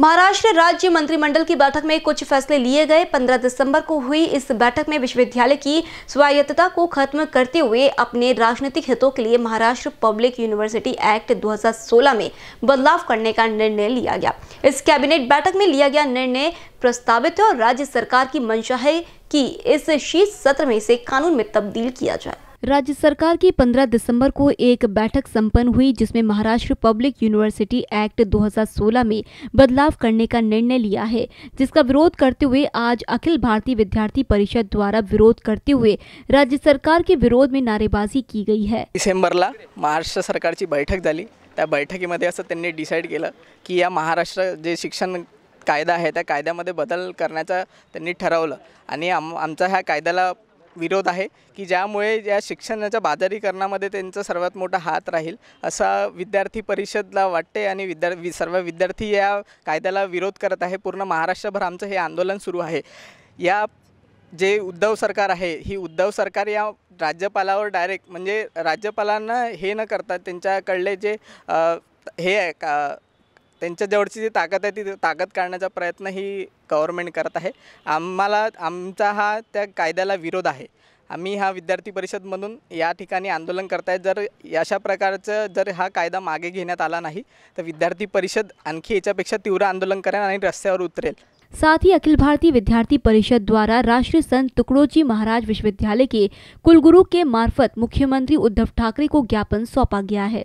महाराष्ट्र राज्य मंत्रिमंडल की बैठक में कुछ फैसले लिए गए 15 दिसंबर को हुई इस बैठक में विश्वविद्यालय की स्वायत्तता को खत्म करते हुए अपने राजनीतिक हितों के लिए महाराष्ट्र पब्लिक यूनिवर्सिटी एक्ट 2016 में बदलाव करने का निर्णय लिया गया इस कैबिनेट बैठक में लिया गया निर्णय प्रस्तावित है और राज्य सरकार की मंशा है कि इस शीर्ष सत्र में इसे कानून में तब्दील किया जाए राज्य सरकार की 15 दिसंबर को एक बैठक संपन्न हुई जिसमें महाराष्ट्र पब्लिक यूनिवर्सिटी एक्ट 2016 में बदलाव करने का निर्णय लिया है जिसका विरोध करते हुए आज अखिल भारतीय विद्यार्थी परिषद द्वारा विरोध करते हुए राज्य सरकार के विरोध में नारेबाजी की गई है डिसेंबरला महाराष्ट्र सरकार की बैठक झाली त्या बैठकीमध्ये असं त्यांनी डिसाईड महाराष्ट्र जे शिक्षण कायदा है तो कायद्या बदल करना चाहिए आम आमचा हा कायद्याला विरोध आहे की ज्यामुळे या शिक्षणाच्या बाजारीकरणामध्ये त्यांचा सर्वात मोठा हात राहील असा विद्यार्थी परिषदला वाटते आणि विद्या वि सर्व विद्यार्थी या कायद्याला विरोध करत आहे पूर्ण महाराष्ट्रभर आमचं हे आंदोलन सुरू आहे या जे उद्धव सरकार आहे ही उद्धव सरकार या राज्यपालावर डायरेक्ट म्हणजे राज्यपालांना हे न करता त्यांच्याकडले जे हे आहे का त्यांच्या जवळची जी ताकद आहे ती ताकद काढण्याचा प्रयत्न ही गव्हर्नमेंट करत आहे आम्हाला आमचा हा त्या कायद्याला विरोध आहे आम्ही हा विद्यार्थी परिषद म्हणून या ठिकाणी आंदोलन आहे जर अशा प्रकारचं जर हा कायदा मागे घेण्यात आला नाही तर विद्यार्थी परिषद आणखी याच्यापेक्षा तीव्र आंदोलन करेल आणि रस्त्यावर उतरेल साथ ही अखिल भारतीय विद्यार्थी परिषद द्वारा राष्ट्रीय संत तुकडोजी महाराज विश्वविद्यालय के कुलगुरु के मार्फत मुख्यमंत्री उद्धव ठाकरे को ज्ञापन सौंपा गया है